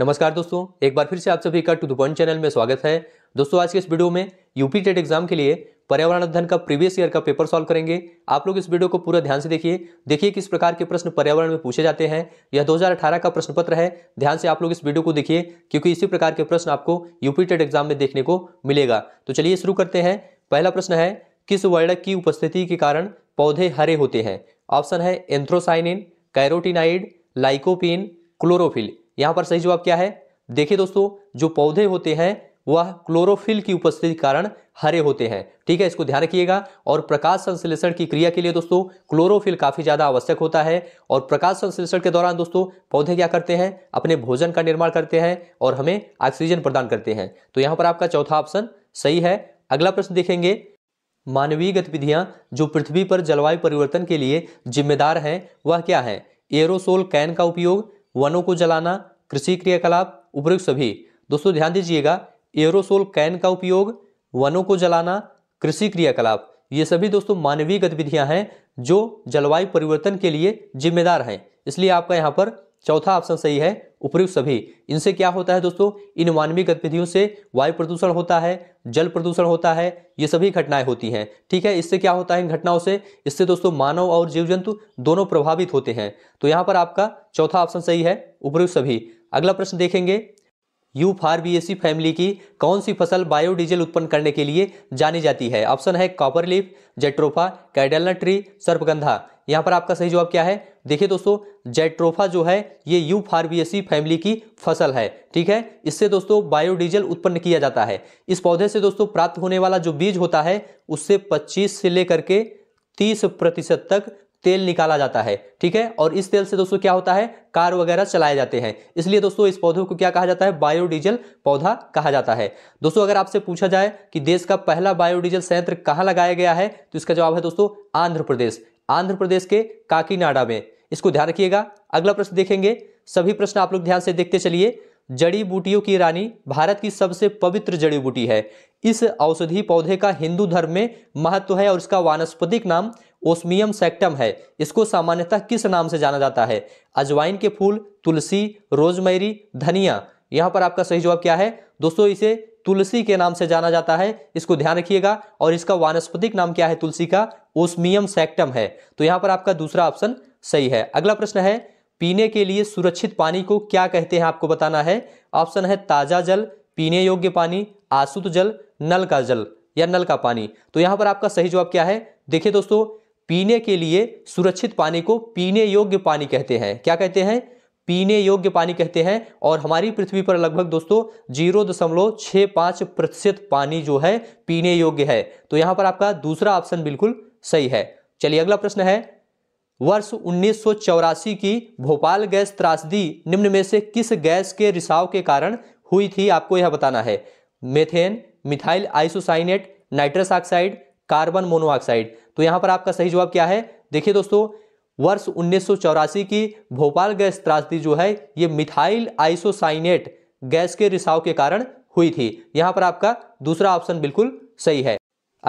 नमस्कार दोस्तों एक बार फिर से आप सभी का टू द पॉइंट चैनल में स्वागत है दोस्तों आज के इस वीडियो में यूपी टेट एग्जाम के लिए पर्यावरण अध्ययन का प्रीवियस ईयर का पेपर सॉल्व करेंगे आप लोग इस वीडियो को पूरा ध्यान से देखिए देखिए किस प्रकार के प्रश्न पर्यावरण में पूछे जाते हैं यह 2018 का प्रश्न पत्र है ध्यान से आप लोग इस वीडियो को देखिए क्योंकि इसी प्रकार के प्रश्न आपको यूपी टेट एग्जाम में देखने को मिलेगा तो चलिए शुरू करते हैं पहला प्रश्न है किस वर्णक की उपस्थिति के कारण पौधे हरे होते हैं ऑप्शन है एंथ्रोसाइनिन कैरोटिनाइड लाइकोपिन क्लोरोफिल यहाँ पर सही जवाब क्या है देखिए दोस्तों जो पौधे होते हैं वह क्लोरोफिल की उपस्थिति के कारण हरे होते हैं ठीक है इसको ध्यान रखिएगा और प्रकाश संश्लेषण की क्रिया के लिए दोस्तों क्लोरोफिल काफ़ी ज़्यादा आवश्यक होता है और प्रकाश संश्लेषण के दौरान दोस्तों पौधे क्या करते हैं अपने भोजन का निर्माण करते हैं और हमें ऑक्सीजन प्रदान करते हैं तो यहाँ पर आपका चौथा ऑप्शन सही है अगला प्रश्न देखेंगे मानवीय गतिविधियां जो पृथ्वी पर जलवायु परिवर्तन के लिए जिम्मेदार हैं वह क्या है एरोसोल कैन का उपयोग वनों को जलाना कृषि क्रियाकलाप उपयुक्त सभी दोस्तों ध्यान दीजिएगा एरोसोल कैन का उपयोग वनों को जलाना कृषि क्रियाकलाप ये सभी दोस्तों मानवीय गतिविधियां हैं जो जलवायु परिवर्तन के लिए जिम्मेदार हैं इसलिए आपका यहाँ पर चौथा ऑप्शन सही है उपयुक्त सभी इनसे क्या होता है दोस्तों इन मानवीय गतिविधियों से वायु प्रदूषण होता है जल प्रदूषण होता है ये सभी घटनाएं होती हैं ठीक है इससे क्या होता है इन घटनाओं से इससे दोस्तों मानव और जीव जंतु दोनों प्रभावित होते हैं तो यहाँ पर आपका चौथा ऑप्शन सही है उपयुक्त सभी अगला प्रश्न देखेंगे U for B S family की कौन सी फसल बायोडीजल उत्पन्न करने के लिए जानी जाती है ऑप्शन है copper leaf jatropha candlenut tree सर्पगंधा यहाँ पर आपका सही जवाब क्या है देखिए दोस्तों जेट्रोफा जो है ये यू फारबीएसी फैमिली की फसल है ठीक है इससे दोस्तों बायोडीजल उत्पन्न किया जाता है इस पौधे से दोस्तों प्राप्त होने वाला जो बीज होता है उससे पच्चीस से लेकर के तीस प्रतिशत तक तेल निकाला जाता है ठीक है और इस तेल से दोस्तों क्या होता है कार वगैरह चलाए जाते हैं इसलिए दोस्तों इस पौधे को क्या कहा जाता है बायोडीजल पौधा कहा जाता है दोस्तों अगर आपसे पूछा जाए कि देश का पहला बायोडीजल संयंत्र कहाँ लगाया गया है तो इसका जवाब है दोस्तों आंध्र प्रदेश आंध्र प्रदेश के काकीनाडा में इसको ध्यान रखिएगा अगला प्रश्न देखेंगे सभी प्रश्न आप लोग ध्यान से देखते चलिए जड़ी बूटियों की रानी भारत की सबसे पवित्र जड़ी बूटी है इस औषधि पौधे का हिंदू धर्म में महत्व है और इसका वानस्पतिक नाम ओस्मियम सेक्टम है इसको सामान्यतः किस नाम से जाना जाता है अजवाइन के फूल तुलसी रोजमेरी धनिया यहाँ पर आपका सही जवाब क्या है दोस्तों इसे तुलसी के नाम से जाना जाता है इसको ध्यान रखिएगा और इसका वानस्पतिक नाम क्या है तुलसी का ओस्मियम सेक्टम है तो यहाँ पर आपका दूसरा ऑप्शन सही है अगला प्रश्न है पीने के लिए सुरक्षित पानी को क्या कहते हैं आपको बताना है ऑप्शन है ताज़ा जल पीने योग्य पानी आसुत जल नल का जल या नल का पानी तो यहाँ पर आपका सही जवाब क्या है देखिए दोस्तों पीने के लिए सुरक्षित पानी को पीने योग्य पानी कहते हैं क्या कहते हैं पीने योग्य पानी कहते हैं और हमारी पृथ्वी पर लगभग दोस्तों जीरो दशमलव छः पाँच प्रतिशत पानी जो है पीने योग्य है तो यहाँ पर आपका दूसरा ऑप्शन बिल्कुल सही है चलिए अगला प्रश्न है वर्ष उन्नीस की भोपाल गैस त्रासदी निम्न में से किस गैस के रिसाव के कारण हुई थी आपको यह बताना है methane methyl isocyanate nitrous oxide carbon monoxide तो यहां पर आपका सही जवाब क्या है देखिए दोस्तों वर्ष उन्नीस की भोपाल गैस त्रासदी जो है ये मिथाइल आइसोसाइनेट गैस के रिसाव के कारण हुई थी यहां पर आपका दूसरा ऑप्शन बिल्कुल सही है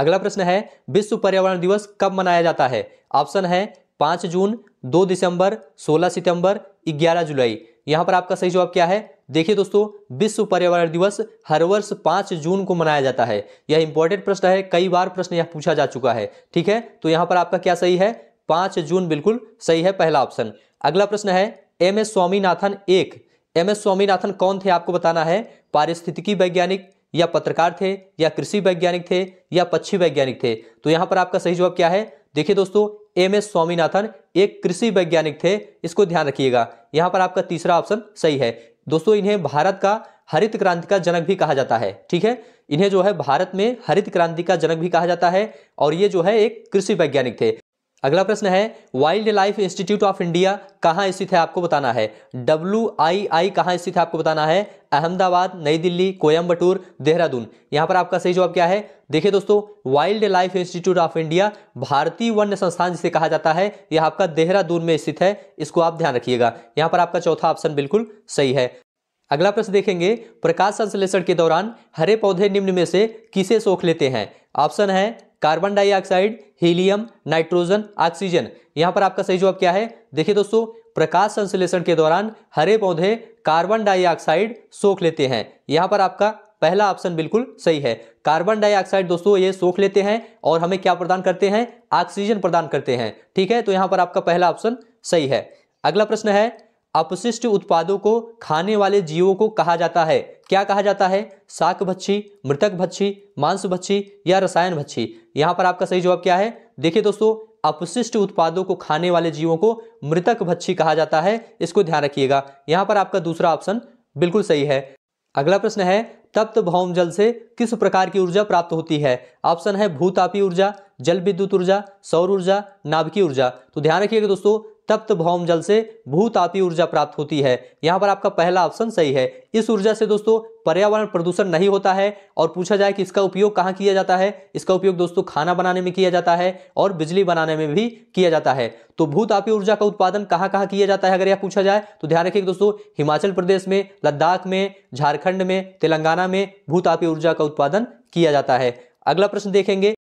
अगला प्रश्न है विश्व पर्यावरण दिवस कब मनाया जाता है ऑप्शन है पांच जून दो दिसंबर सोलह सितंबर ग्यारह जुलाई यहां पर आपका सही जवाब क्या है देखिए दोस्तों विश्व पर्यावरण दिवस हर वर्ष पांच जून को मनाया जाता है यह इंपॉर्टेंट प्रश्न है कई बार प्रश्न यह पूछा जा चुका है ठीक है तो यहां पर आपका क्या सही है पांच जून बिल्कुल सही है पहला ऑप्शन अगला प्रश्न है एम एस स्वामीनाथन एक एम एस स्वामीनाथन कौन थे आपको बताना है पारिस्थितिकी वैज्ञानिक या पत्रकार थे या कृषि वैज्ञानिक थे या पक्षी वैज्ञानिक थे तो यहां पर आपका सही जवाब क्या है देखिए दोस्तों एम एस स्वामीनाथन एक कृषि वैज्ञानिक थे इसको ध्यान रखिएगा यहाँ पर आपका तीसरा ऑप्शन सही है दोस्तों इन्हें भारत का हरित क्रांति का जनक भी कहा जाता है ठीक है इन्हें जो है भारत में हरित क्रांति का जनक भी कहा जाता है और ये जो है एक कृषि वैज्ञानिक थे अगला प्रश्न है wild life institute of India कहाँ स्थित है आपको बताना है डब्ल्यू आई आई कहाँ स्थित है आपको बताना है अहमदाबाद नई दिल्ली कोयम्बटूर देहरादून यहाँ पर आपका सही जवाब क्या है देखिए दोस्तों wild life institute of India भारतीय वन्य संस्थान जिसे कहा जाता है यह आपका देहरादून में स्थित है इसको आप ध्यान रखिएगा यहाँ पर आपका चौथा ऑप्शन बिल्कुल सही है अगला प्रश्न देखेंगे प्रकाश संश्लेषण के दौरान हरे पौधे निम्न में से किसे सोख लेते हैं ऑप्शन है carbon dioxide helium nitrogen oxygen यहाँ पर आपका सही जवाब क्या है देखिए दोस्तों प्रकाश संश्लेषण के दौरान हरे पौधे कार्बन डाइऑक्साइड सोख लेते हैं यहाँ पर आपका पहला ऑप्शन बिल्कुल सही है कार्बन डाइऑक्साइड दोस्तों ये सोख लेते हैं और हमें क्या प्रदान करते हैं ऑक्सीजन प्रदान करते हैं ठीक है तो यहाँ पर आपका पहला ऑप्शन सही है अगला प्रश्न है अपशिष्ट उत्पादों को खाने वाले जीवों को कहा जाता है क्या कहा जाता है साक भच्छी मृतक भच्छी मांस भच्छी या रसायन भच्छी यहाँ पर आपका सही जवाब क्या है देखिए दोस्तों अपशिष्ट उत्पादों को खाने वाले जीवों को मृतक भच्छी कहा जाता है इसको ध्यान रखिएगा यहाँ पर आपका दूसरा ऑप्शन बिल्कुल सही है अगला प्रश्न है तप्त भौम जल से किस प्रकार की ऊर्जा प्राप्त होती है ऑप्शन है भूतापी ऊर्जा जल विद्युत ऊर्जा सौर ऊर्जा नाभिकीय ऊर्जा तो ध्यान रखिएगा दोस्तों तप्त भौम जल से भूतापी ऊर्जा प्राप्त होती है यहाँ पर आपका पहला ऑप्शन सही है इस ऊर्जा से दोस्तों पर्यावरण प्रदूषण नहीं होता है और पूछा जाए कि इसका उपयोग कहाँ किया जाता है इसका उपयोग दोस्तों खाना बनाने में किया जाता है और बिजली बनाने में भी किया जाता है तो भूतापी ऊर्जा का उत्पादन कहाँ कहाँ किया जाता है अगर यह पूछा जाए तो ध्यान रखिए दोस्तों हिमाचल प्रदेश में लद्दाख में झारखंड में तेलंगाना में भूतापी ऊर्जा का उत्पादन किया जाता है अगला प्रश्न देखेंगे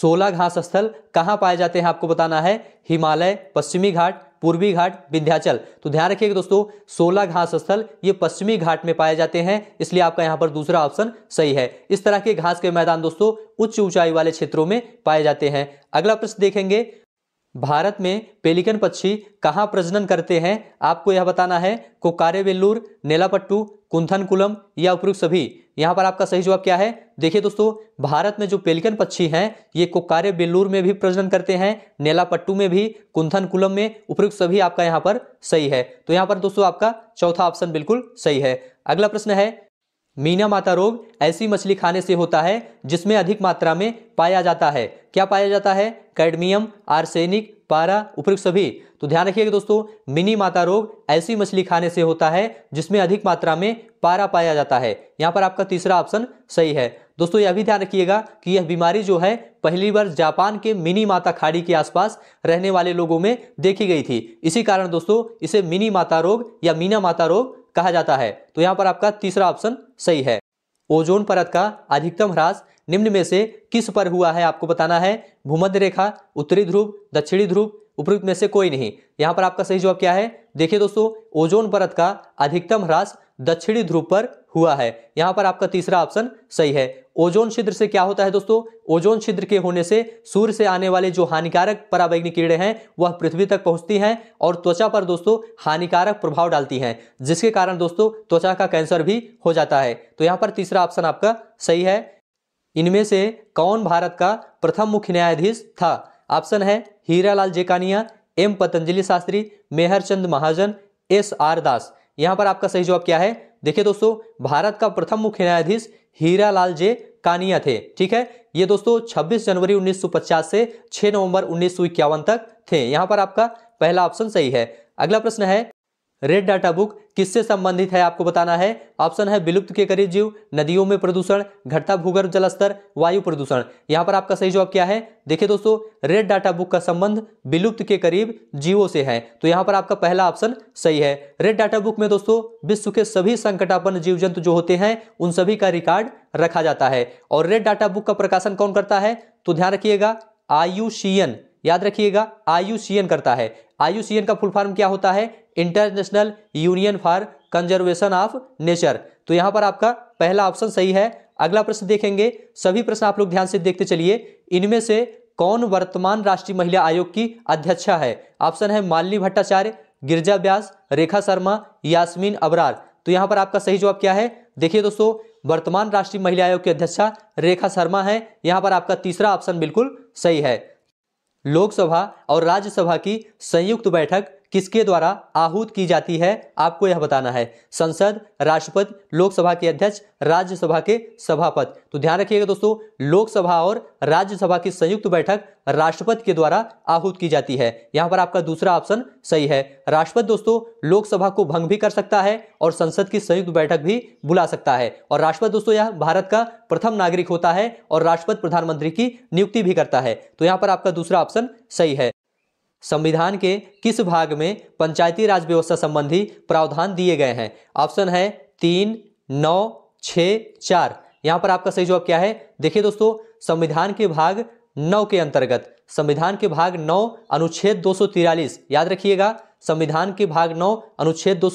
सोलह घास स्थल कहाँ पाए जाते हैं आपको बताना है हिमालय पश्चिमी घाट पूर्वी घाट विंध्याचल तो ध्यान रखिएगा दोस्तों सोलह घास स्थल ये पश्चिमी घाट में पाए जाते हैं इसलिए आपका यहाँ पर दूसरा ऑप्शन सही है इस तरह के घास के मैदान दोस्तों उच्च ऊंचाई वाले क्षेत्रों में पाए जाते हैं अगला प्रश्न देखेंगे भारत में पेलिकन पक्षी कहाँ प्रजनन करते हैं आपको यह बताना है कोकारेवेल्लूर नेलापट्टू कुंथनकुलम या उपरुक्त सभी यहाँ पर आपका सही जवाब क्या है देखिए दोस्तों भारत में जो पेलिकन पक्षी हैं ये कोकारे बेलूर में भी प्रजनन करते हैं नेलापट्टू में भी कुंथन कुलम में उपयुक्त सभी आपका यहाँ पर सही है तो यहाँ पर दोस्तों आपका चौथा ऑप्शन बिल्कुल सही है अगला प्रश्न है मीना माता रोग ऐसी मछली खाने से होता है जिसमें अधिक मात्रा में पाया जाता है क्या पाया जाता है कैडमियम आर्सेनिक पारा उपरुक्त सभी तो ध्यान रखिएगा दोस्तों मिनी माता रोग ऐसी मछली खाने से होता है जिसमें अधिक मात्रा में पारा पाया जाता है यहाँ पर आपका तीसरा ऑप्शन सही है दोस्तों यह भी ध्यान रखिएगा कि यह बीमारी जो है पहली बार जापान के मिनी माता खाड़ी के आसपास रहने वाले लोगों में देखी गई थी इसी कारण दोस्तों इसे मिनी माता रोग या मीना माता रोग कहा जाता है तो यहाँ पर आपका तीसरा ऑप्शन सही है ओजोन परत का अधिकतम ह्रास निम्न में से किस पर हुआ है आपको बताना है भूमध्य रेखा उत्तरी ध्रुव दक्षिणी ध्रुव उपयुक्त में से कोई नहीं यहाँ पर आपका सही जवाब क्या है देखिए दोस्तों ओजोन परत का अधिकतम ह्रास दक्षिणी ध्रुव पर हुआ है यहां पर आपका तीसरा ऑप्शन सही है ओजोन छिद्र से क्या होता है दोस्तों ओजोन छिद्र के होने से सूर्य से आने वाले जो हानिकारक परावैग्निक कीड़े हैं वह पृथ्वी तक पहुंचती हैं और त्वचा पर दोस्तों हानिकारक प्रभाव डालती हैं जिसके कारण दोस्तों त्वचा का कैंसर भी हो जाता है तो यहाँ पर तीसरा ऑप्शन आपका सही है इनमें से कौन भारत का प्रथम मुख्य न्यायाधीश था ऑप्शन है हीरा लाल जेकानिया एम पतंजलि शास्त्री मेहरचंद महाजन एस आर दास यहाँ पर आपका सही जवाब क्या है देखिए दोस्तों भारत का प्रथम मुख्य न्यायाधीश हीरा लाल जे कानिया थे ठीक है ये दोस्तों 26 जनवरी 1950 से 6 नवंबर उन्नीस तक थे यहाँ पर आपका पहला ऑप्शन सही है अगला प्रश्न है रेड डाटा बुक किससे संबंधित है आपको बताना है ऑप्शन है विलुप्त के करीब जीव नदियों में प्रदूषण घटता भूगर्भ जलस्तर वायु प्रदूषण यहाँ पर आपका सही जवाब क्या है देखिए दोस्तों रेड डाटा बुक का संबंध विलुप्त के करीब जीवों से है तो यहाँ पर आपका पहला ऑप्शन सही है रेड डाटा बुक में दोस्तों विश्व के सभी संकटापन्न जीव जंतु जो होते हैं उन सभी का रिकॉर्ड रखा जाता है और रेड डाटा बुक का प्रकाशन कौन करता है तो ध्यान रखिएगा आयुषियन याद रखिएगा आयुषियन करता है आईयूसीएन का फुल फॉर्म क्या होता है international union for conservation of nature तो यहाँ पर आपका पहला ऑप्शन सही है अगला प्रश्न देखेंगे सभी प्रश्न आप लोग ध्यान से देखते चलिए इनमें से कौन वर्तमान राष्ट्रीय महिला आयोग की अध्यक्षा है ऑप्शन है मालनी भट्टाचार्य गिरजा व्यास रेखा शर्मा यास्मीन अबरार तो यहाँ पर आपका सही जवाब क्या है देखिए दोस्तों वर्तमान राष्ट्रीय महिला आयोग की अध्यक्षा रेखा शर्मा है यहाँ पर आपका तीसरा ऑप्शन बिल्कुल सही है लोकसभा और राज्यसभा की संयुक्त बैठक किसके द्वारा आहूत की जाती है आपको यह बताना है संसद राष्ट्रपति लोकसभा के अध्यक्ष राज्यसभा के सभापति तो ध्यान रखिएगा दोस्तों लोकसभा और राज्यसभा की संयुक्त बैठक राष्ट्रपति के द्वारा आहूत की जाती है यहां पर आपका दूसरा ऑप्शन सही है राष्ट्रपति दोस्तों लोकसभा को भंग भी कर सकता है और संसद की संयुक्त बैठक भी बुला सकता है और राष्ट्रपति दोस्तों यह भारत का प्रथम नागरिक होता है और राष्ट्रपति प्रधानमंत्री की नियुक्ति भी करता है तो यहां पर आपका दूसरा ऑप्शन सही है संविधान के किस भाग में पंचायती राज व्यवस्था संबंधी प्रावधान दिए गए हैं ऑप्शन है तीन नौ छ चार यहाँ पर आपका सही जवाब क्या है देखिए दोस्तों संविधान के भाग नौ के अंतर्गत संविधान के भाग नौ अनुच्छेद दो याद रखिएगा संविधान के भाग नौ अनुच्छेद दो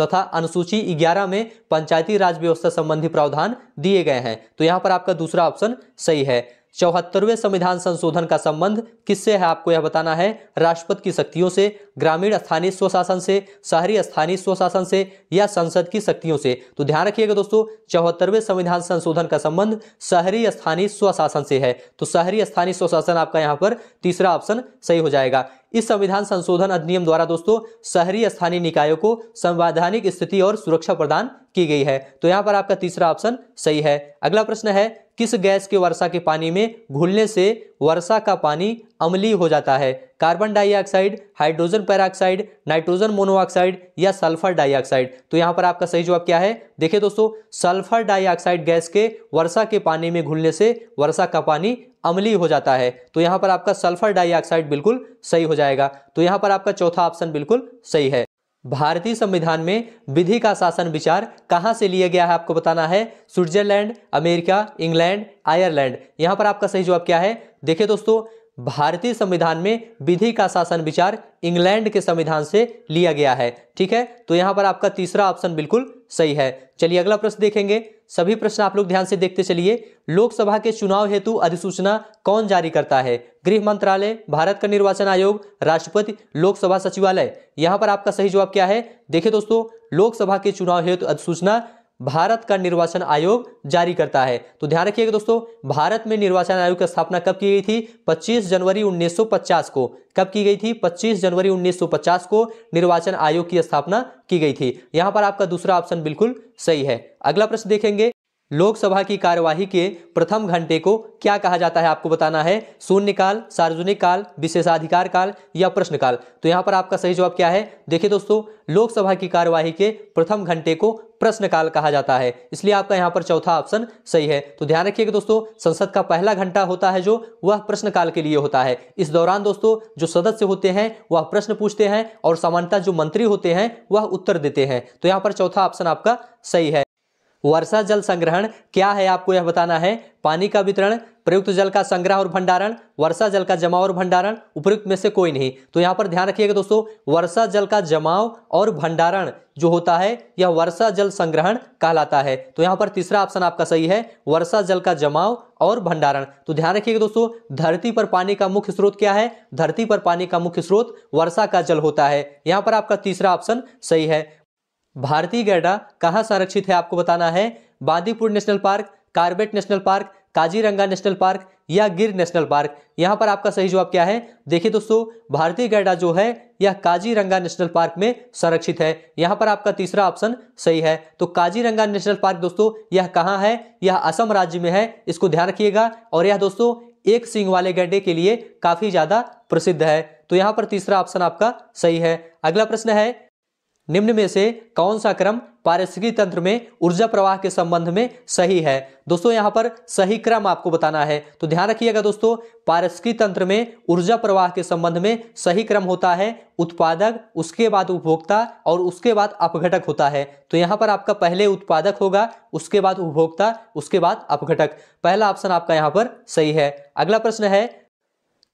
तथा अनुसूची ग्यारह में पंचायती राज व्यवस्था संबंधी प्रावधान दिए गए हैं तो यहाँ पर आपका दूसरा ऑप्शन सही है चौहत्तरवें संविधान संशोधन का संबंध किससे है आपको यह बताना है राष्ट्रपति की शक्तियों से ग्रामीण स्थानीय स्वशासन से शहरी स्थानीय स्वशासन से या संसद की शक्तियों से तो ध्यान रखिएगा दोस्तों चौहत्तरवें संविधान संशोधन का संबंध शहरी स्थानीय स्वशासन से है तो शहरी स्थानीय स्वशासन आपका यहाँ पर तीसरा ऑप्शन सही हो जाएगा इस संविधान संशोधन अधिनियम द्वारा दोस्तों शहरी स्थानीय निकायों को संवैधानिक स्थिति और सुरक्षा प्रदान की गई है तो यहाँ पर आपका तीसरा ऑप्शन सही है अगला प्रश्न है किस गैस के वर्षा के पानी में घुलने से वर्षा का पानी अमली हो जाता है carbon dioxide hydrogen peroxide nitrogen monoxide या सल्फर डाइऑक्साइड तो यहाँ पर आपका सही जवाब क्या है देखिए दोस्तों सल्फर डाइऑक्साइड गैस के वर्षा के पानी में घुलने से वर्षा का पानी अमली हो जाता है तो यहाँ पर आपका सल्फर डाइऑक्साइड बिल्कुल सही हो जाएगा तो यहाँ पर आपका चौथा ऑप्शन बिल्कुल सही है भारतीय संविधान में विधि का शासन विचार कहाँ से लिया गया है आपको बताना है स्विट्जरलैंड अमेरिका इंग्लैंड आयरलैंड यहाँ पर आपका सही जवाब क्या है देखिए दोस्तों भारतीय संविधान में विधि का शासन विचार इंग्लैंड के संविधान से लिया गया है ठीक है तो यहाँ पर आपका तीसरा ऑप्शन बिल्कुल सही है चलिए अगला प्रश्न देखेंगे सभी प्रश्न आप लोग ध्यान से देखते चलिए लोकसभा के चुनाव हेतु अधिसूचना कौन जारी करता है गृह मंत्रालय भारत का निर्वाचन आयोग राष्ट्रपति लोकसभा सचिवालय यहाँ पर आपका सही जवाब क्या है देखिए दोस्तों लोकसभा के चुनाव हेतु अधिसूचना भारत का निर्वाचन आयोग जारी करता है तो ध्यान रखिएगा दोस्तों भारत में निर्वाचन आयोग की स्थापना कब की गई थी 25 जनवरी 1950 को कब की गई थी 25 जनवरी 1950 को निर्वाचन आयोग की स्थापना की गई थी यहां पर आपका दूसरा ऑप्शन बिल्कुल सही है अगला प्रश्न देखेंगे लोकसभा की कार्यवाही के प्रथम घंटे को क्या कहा जाता है आपको बताना है शून्यकाल सार्वजनिक काल विशेषाधिकार काल या प्रश्नकाल तो यहाँ पर आपका सही जवाब क्या है देखिए दोस्तों लोकसभा की कार्यवाही के प्रथम घंटे को प्रश्नकाल कहा जाता है इसलिए आपका यहाँ पर चौथा ऑप्शन सही है तो ध्यान रखिएगा दोस्तों संसद का पहला घंटा होता है जो वह प्रश्नकाल के लिए होता है इस दौरान दोस्तों जो सदस्य होते हैं वह प्रश्न पूछते हैं और सामान्यतः जो मंत्री होते हैं वह उत्तर देते हैं तो यहाँ पर चौथा ऑप्शन आपका सही है वर्षा जल संग्रहण क्या है आपको यह बताना है पानी का वितरण प्रयुक्त जल का संग्रह और भंडारण वर्षा जल का जमाव और भंडारण उपयुक्त में से कोई नहीं तो यहाँ पर ध्यान रखिएगा दोस्तों वर्षा जल का जमाव और भंडारण जो होता है यह वर्षा जल संग्रहण कहलाता है तो यहाँ पर तीसरा ऑप्शन आपका सही है वर्षा जल का जमाव और भंडारण तो ध्यान रखिएगा दोस्तों धरती पर पानी का मुख्य स्रोत क्या है धरती पर पानी का मुख्य स्रोत वर्षा का जल होता है यहाँ पर आपका तीसरा ऑप्शन सही है भारतीय गैडा कहाँ संरक्षित है आपको बताना है Bandipur national park Corbett national park Kaziranga national park या गिर नेशनल पार्क यहाँ पर आपका सही जवाब क्या है देखिए दोस्तों भारतीय गैडा जो है यह काजीरंगा नेशनल पार्क में संरक्षित है यहाँ पर आपका तीसरा ऑप्शन सही है तो काजीरंगा नेशनल पार्क दोस्तों यह कहाँ है यह असम राज्य में है इसको ध्यान रखिएगा और यह दोस्तों एक सिंह वाले गैडे के लिए काफी ज्यादा प्रसिद्ध है तो यहाँ पर तीसरा ऑप्शन आपका सही है अगला प्रश्न है निम्न में से कौन सा क्रम पारिस्थितिकी तंत्र में ऊर्जा प्रवाह के संबंध में सही है दोस्तों यहां पर सही क्रम आपको बताना है तो ध्यान रखिएगा दोस्तों पारिस्थितिकी तंत्र में ऊर्जा प्रवाह के संबंध में सही क्रम होता है उत्पादक उसके बाद उपभोक्ता और उसके बाद अपघटक होता है तो यहां पर आपका पहले उत्पादक होगा उसके बाद उपभोक्ता उसके बाद अपघटक पहला ऑप्शन आपका यहां पर सही है अगला प्रश्न है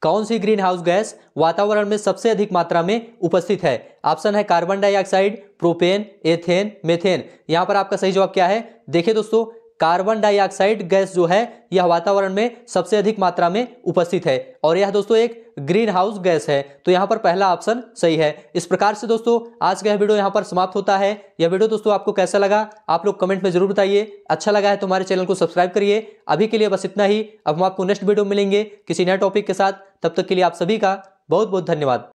कौन सी ग्रीन हाउस गैस वातावरण में सबसे अधिक मात्रा में उपस्थित है ऑप्शन है carbon dioxide propane ethane methane यहां पर आपका सही जवाब क्या है देखिए दोस्तों कार्बन डाइऑक्साइड गैस जो है यह वातावरण में सबसे अधिक मात्रा में उपस्थित है और यह दोस्तों एक ग्रीन हाउस गैस है तो यहाँ पर पहला ऑप्शन सही है इस प्रकार से दोस्तों आज का यह वीडियो यहाँ पर समाप्त होता है यह वीडियो दोस्तों आपको कैसा लगा आप लोग कमेंट में जरूर बताइए अच्छा लगा है तो हमारे चैनल को सब्सक्राइब करिए अभी के लिए बस इतना ही अब हम आपको नेक्स्ट वीडियो मिलेंगे किसी नए टॉपिक के साथ तब तक के लिए आप सभी का बहुत बहुत धन्यवाद